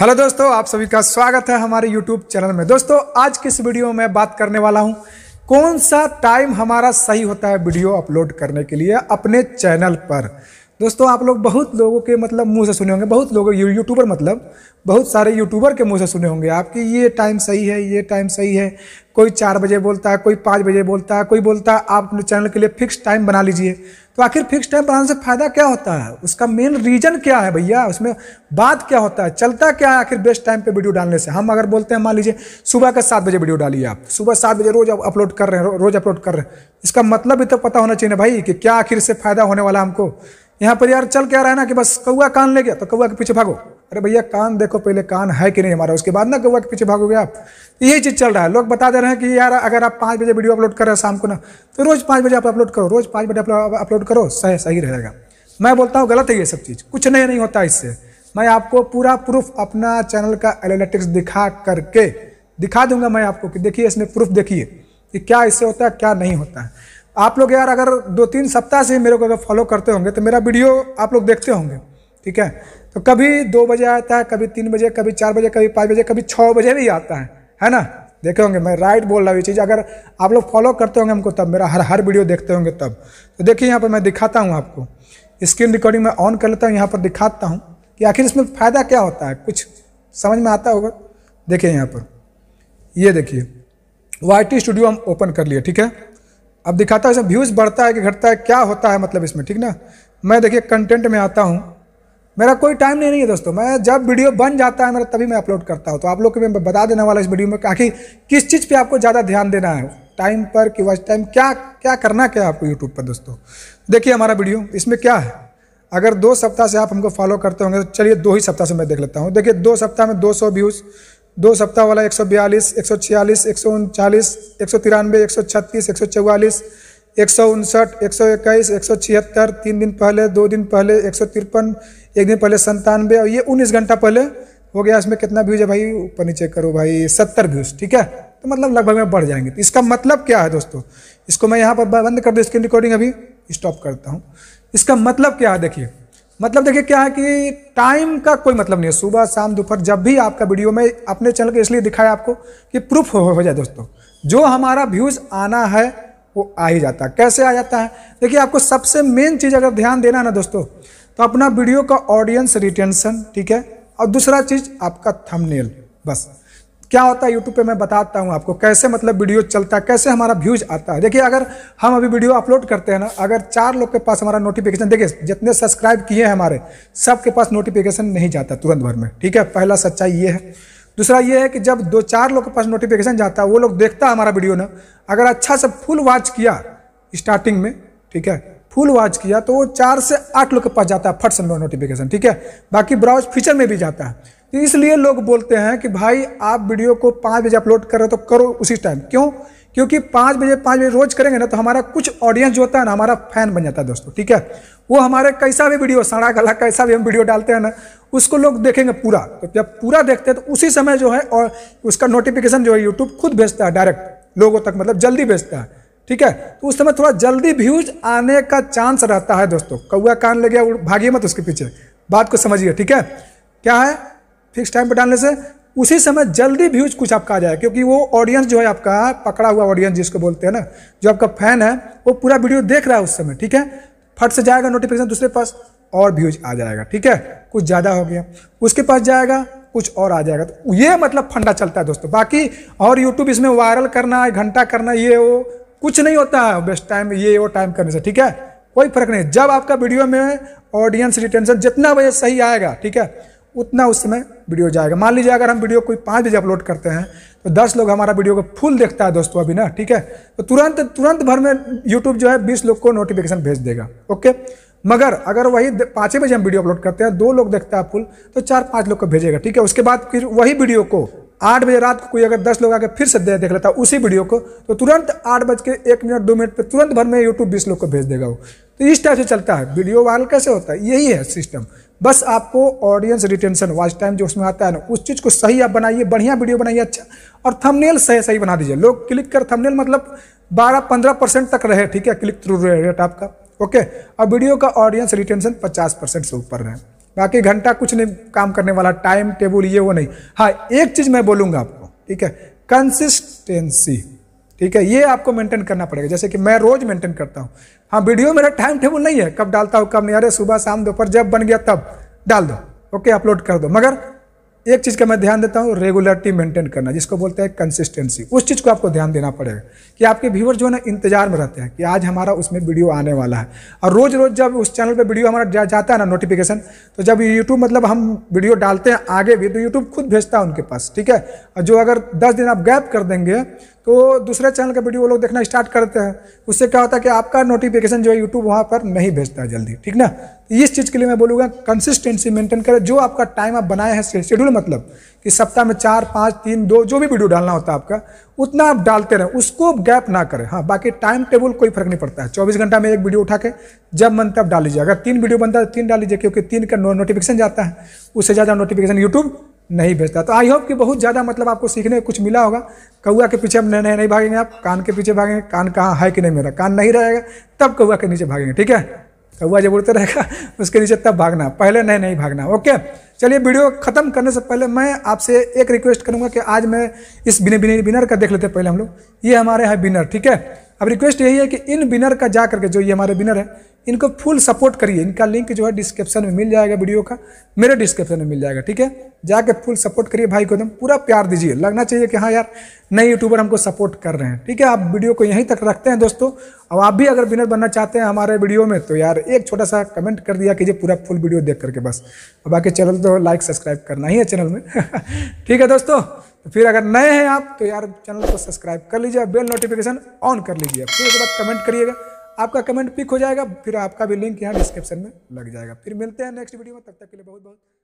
hello दोस्तों आप सभी का स्वागत है हमारे यूट्यूब चैनल में दोस्तों आज के इस वीडियो में बात करने वाला हूं कौन सा टाइम हमारा सही होता है वीडियो अपलोड करने के लिए अपने चैनल पर दोस्तों आप लोग बहुत लोगों के मतलब मुंह से सुने होंगे बहुत लोग यूट्यूबर मतलब बहुत सारे यूट्यूबर के मुंह से सुने होंगे आपकी ये टाइम सही है ये टाइम सही है कोई चार बजे बोलता है कोई पाँच बजे बोलता है कोई बोलता है आप अपने चैनल के लिए फिक्स टाइम बना लीजिए तो आखिर फिक्स टाइम प्लान से फायदा क्या होता है उसका मेन रीजन क्या है भैया उसमें बात क्या होता है चलता क्या है आखिर बेस्ट टाइम पे वीडियो डालने से हम अगर बोलते हैं मान लीजिए सुबह के सात बजे वीडियो डालिए आप सुबह सात बजे रोज अपलोड कर रहे हैं रोज अपलोड कर रहे हैं इसका मतलब भी तो पता होना चाहिए ना भाई कि क्या आखिर से फायदा होने वाला हमको यहाँ पर यार चल क्या रहा है ना कि बस कौआ कान ले गया तो कौआ के पीछे भागो अरे भैया कान देखो पहले कान है कि नहीं हमारा उसके बाद ना कौवा के पीछे भागोगे आप यही चीज़ चल रहा है लोग बता दे रहे हैं कि यार अगर आप पाँच बजे वीडियो अपलोड कर रहे हैं शाम को ना तो रोज़ पाँच बजे आप अपलोड करो रोज़ पाँच बजे अपलोड करो सही सही रहेगा मैं बोलता हूँ गलत है ये सब चीज़ कुछ नहीं नहीं होता इससे मैं आपको पूरा प्रूफ अपना चैनल का एनालिटिक्स दिखा करके दिखा दूंगा मैं आपको कि देखिए इसमें प्रूफ देखिए कि क्या इससे होता है क्या नहीं होता है आप लोग यार अगर दो तीन सप्ताह से मेरे को अगर फॉलो करते होंगे तो मेरा वीडियो आप लोग देखते होंगे ठीक है तो कभी दो बजे आता है कभी तीन बजे कभी चार बजे कभी पाँच बजे कभी छः बजे भी आता है है ना देखे होंगे मैं राइट बोल रहा हूँ ये चीज़ अगर आप लोग फॉलो करते होंगे हमको तब मेरा हर हर वीडियो देखते होंगे तब तो देखिए यहाँ पर मैं दिखाता हूँ आपको स्क्रीन रिकॉर्डिंग मैं ऑन कर लेता हूँ यहाँ पर दिखाता हूँ कि आखिर इसमें फ़ायदा क्या होता है कुछ समझ में आता होगा देखिए यहाँ पर ये देखिए वाई स्टूडियो हम ओपन कर लिए ठीक है अब दिखाता हूँ इसमें व्यूज़ बढ़ता है कि घटता है क्या होता है मतलब इसमें ठीक ना मैं देखिए कंटेंट में आता हूँ मेरा कोई टाइम नहीं, नहीं है दोस्तों मैं जब वीडियो बन जाता है मेरा तभी मैं अपलोड करता हूँ तो आप लोग को मैं बता देने वाला इस वीडियो में आखिर किस चीज़ पर आपको ज़्यादा ध्यान देना है टाइम पर कि वॉच टाइम क्या क्या करना क्या आपको यूट्यूब पर दोस्तों देखिए हमारा वीडियो इसमें क्या है अगर दो सप्ताह से आप हमको फॉलो करते होंगे तो चलिए दो ही सप्ताह से मैं देख लेता हूँ देखिए दो सप्ताह में 200 व्यूज़ दो सप्ताह वाला एक सौ बयालीस एक सौ छियालीस एक सौ उनचालीस एक सौ तिरानवे एक सौ छत्तीस एक सौ चौवालीस एक सौ उनसठ एक सौ इक्कीस एक सौ छिहत्तर तीन दिन पहले दो दिन पहले एक सौ तिरपन एक दिन पहले संतानवे और ये उन्नीस घंटा पहले हो गया इसमें कितना व्यूज है भाई ऊपर नीचे करो भाई सत्तर व्यूज ठीक है तो मतलब लगभग में बढ़ जाएंगे तो इसका मतलब क्या है दोस्तों इसको मैं यहाँ पर बंद कर दूँ स्क्रीन रिकॉर्डिंग अभी स्टॉप करता हूँ इसका मतलब क्या है देखिए मतलब देखिए क्या है कि टाइम का कोई मतलब नहीं है सुबह शाम दोपहर जब भी आपका वीडियो में अपने चैनल के इसलिए दिखाया आपको कि प्रूफ हो जाए दोस्तों जो हमारा व्यूज़ आना है वो आ ही जाता है कैसे आ जाता है देखिए आपको सबसे मेन चीज़ अगर ध्यान देना है ना दोस्तों तो अपना वीडियो का ऑडियंस रिटेंशन ठीक है और दूसरा चीज़ आपका थंबनेल बस क्या होता है यूट्यूब पे मैं बताता हूँ आपको कैसे मतलब वीडियो चलता है कैसे हमारा व्यूज आता है देखिए अगर हम अभी वीडियो अपलोड करते हैं ना अगर चार लोग के पास हमारा नोटिफिकेशन देखिए जितने सब्सक्राइब किए हैं हमारे सबके पास नोटिफिकेशन नहीं जाता तुरंत भर में ठीक है पहला सच्चाई ये है दूसरा ये है कि जब दो चार लोग के पास नोटिफिकेशन जाता है वो लोग देखता है हमारा वीडियो ना अगर अच्छा से फुल वॉच किया स्टार्टिंग में ठीक है फुल वॉच किया तो वो चार से आठ लोग के पास जाता है फट से नोटिफिकेशन ठीक है बाकी ब्राउज फीचर में भी जाता है तो इसलिए लोग बोलते हैं कि भाई आप वीडियो को पाँच बजे अपलोड कर रहे हो तो करो उसी टाइम क्यों क्योंकि पाँच बजे पाँच बजे रोज करेंगे ना तो हमारा कुछ ऑडियंस जो होता है ना हमारा फैन बन जाता है दोस्तों ठीक है वो हमारे कैसा भी वीडियो सड़ा गला कैसा भी हम वीडियो डालते हैं ना उसको लोग देखेंगे पूरा तो जब पूरा देखते हैं तो उसी समय जो है और उसका नोटिफिकेशन जो है यूट्यूब खुद भेजता है डायरेक्ट लोगों तक मतलब जल्दी भेजता है ठीक है तो उस समय थोड़ा जल्दी व्यूज आने का चांस रहता है दोस्तों कौआ कान ले गया भागी मत उसके पीछे बात को समझिए ठीक है क्या है फिक्स टाइम पर डालने से उसी समय जल्दी व्यूज कुछ आपका आ जाए क्योंकि वो ऑडियंस जो है आपका पकड़ा हुआ ऑडियंस जिसको बोलते हैं ना जो आपका फैन है वो पूरा वीडियो देख रहा है उस समय ठीक है फट से जाएगा नोटिफिकेशन दूसरे पास और व्यूज आ जाएगा ठीक है कुछ ज़्यादा हो गया उसके पास जाएगा कुछ और आ जाएगा तो ये मतलब फंडा चलता है दोस्तों बाकी और यूट्यूब इसमें वायरल करना घंटा करना ये वो कुछ नहीं होता है बेस्ट टाइम ये वो टाइम करने से ठीक है कोई फर्क नहीं जब आपका वीडियो में ऑडियंस रिटेंशन जितना वजह सही आएगा ठीक है उतना उस समय वीडियो जाएगा मान लीजिए अगर हम वीडियो कोई पाँच बजे अपलोड करते हैं तो दस लोग हमारा वीडियो को फुल देखता है दोस्तों अभी ना ठीक है तो तुरंत तुरंत भर में यूट्यूब जो है बीस लोग को नोटिफिकेशन भेज देगा ओके मगर अगर वही पाँचें बजे हम वीडियो अपलोड करते हैं दो लोग देखता है फुल तो चार पाँच लोग को भेजेगा ठीक है उसके बाद फिर वही वीडियो को आठ बजे रात को कोई अगर दस लोग आके फिर से देख लेता है उसी वीडियो को तो तुरंत आठ बज के एक मिनट दो मिनट पे तुरंत भर में यूट्यूब बीस लोग को भेज देगा वो तो इस टाइप से चलता है वीडियो वायरल कैसे होता है यही है सिस्टम बस आपको ऑडियंस रिटेंशन वॉच टाइम जो उसमें आता है ना उस चीज़ को सही आप बनाइए बढ़िया वीडियो बनाइए अच्छा और थंबनेल सही सही बना दीजिए लोग क्लिक कर थंबनेल मतलब 12-15 परसेंट तक रहे ठीक है क्लिक थ्रू रेट आपका ओके और वीडियो का ऑडियंस रिटेंशन 50 परसेंट से ऊपर रहे बाकी घंटा कुछ नहीं काम करने वाला टाइम टेबल ये वो नहीं हाँ एक चीज़ मैं बोलूँगा आपको ठीक है कंसिस्टेंसी ठीक है ये आपको मेंटेन करना पड़ेगा जैसे कि मैं रोज़ मेंटेन करता हूँ हाँ वीडियो मेरा टाइम टेबल नहीं है कब डालता हूँ कब नहीं अरे सुबह शाम दोपहर जब बन गया तब डाल दो ओके अपलोड कर दो मगर एक चीज़ का मैं ध्यान देता हूँ रेगुलरिटी मेंटेन करना जिसको बोलते हैं कंसिस्टेंसी उस चीज़ को आपको ध्यान देना पड़ेगा कि आपके व्यूवर जो है ना इंतजार में रहते हैं कि आज हमारा उसमें वीडियो आने वाला है और रोज़ रोज़ जब उस चैनल पे वीडियो हमारा जा, जाता है ना नोटिफिकेशन तो जब यूट्यूब मतलब हम वीडियो डालते हैं आगे भी तो यूट्यूब खुद भेजता है उनके पास ठीक है और जो अगर दस दिन आप गैप कर देंगे तो दूसरे चैनल का वीडियो वो लोग देखना स्टार्ट करते हैं उससे क्या होता है कि आपका नोटिफिकेशन जो है यूट्यूब वहाँ पर नहीं भेजता है जल्दी ठीक ना तो इस चीज़ के लिए मैं बोलूँगा कंसिस्टेंसी मेंटेन करें जो आपका टाइम आप बनाए हैं शेड्यूल मतलब कि सप्ताह में चार पाँच तीन दो जो भी वीडियो डालना होता है आपका उतना आप डालते रहें उसको गैप ना करें हाँ बाकी टाइम टेबल कोई फर्क नहीं पड़ता है चौबीस घंटा में एक वीडियो उठा के जब मन तब डाल लीजिए अगर तीन वीडियो बनता है तो तीन डाल लीजिए क्योंकि तीन का नोटिफिकेशन जाता है उससे ज़्यादा नोटिफिकेशन यूट्यूब नहीं भेजता तो आई होप कि बहुत ज़्यादा मतलब आपको सीखने को कुछ मिला होगा कौआ के पीछे हम नए नए नहीं भागेंगे आप कान के पीछे भागेंगे कान कहाँ है कि नहीं मेरा कान नहीं रहेगा तब कौआ के नीचे भागेंगे ठीक है कौआ जब उड़ते रहेगा उसके नीचे तब भागना पहले नए नहीं भागना ओके चलिए वीडियो खत्म करने से पहले मैं आपसे एक रिक्वेस्ट करूंगा कि आज मैं इस बिनर का देख लेते पहले हम लोग ये हमारे यहाँ बिनर ठीक है अब रिक्वेस्ट यही है कि इन बिनर का जा करके जो ये हमारे बिनर है इनको फुल सपोर्ट करिए इनका लिंक जो है डिस्क्रिप्शन में मिल जाएगा वीडियो का मेरे डिस्क्रिप्शन में मिल जाएगा ठीक है जाके फुल सपोर्ट करिए भाई को एकदम पूरा प्यार दीजिए लगना चाहिए कि हाँ यार नए यूट्यूबर हमको सपोर्ट कर रहे हैं ठीक है आप वीडियो को यहीं तक रखते हैं दोस्तों अब आप भी अगर विनर बनना चाहते हैं हमारे वीडियो में तो यार एक छोटा सा कमेंट कर दिया कीजिए पूरा फुल वीडियो देख करके बस अब बाकी चैनल तो लाइक सब्सक्राइब करना ही है चैनल में ठीक है दोस्तों तो फिर अगर नए हैं आप तो यार चैनल को सब्सक्राइब कर लीजिए बेल नोटिफिकेशन ऑन कर लीजिए फिर उसके बाद कमेंट करिएगा आपका कमेंट पिक हो जाएगा फिर आपका भी लिंक यहाँ डिस्क्रिप्शन में लग जाएगा फिर मिलते हैं नेक्स्ट वीडियो में तब तक के लिए बहुत बहुत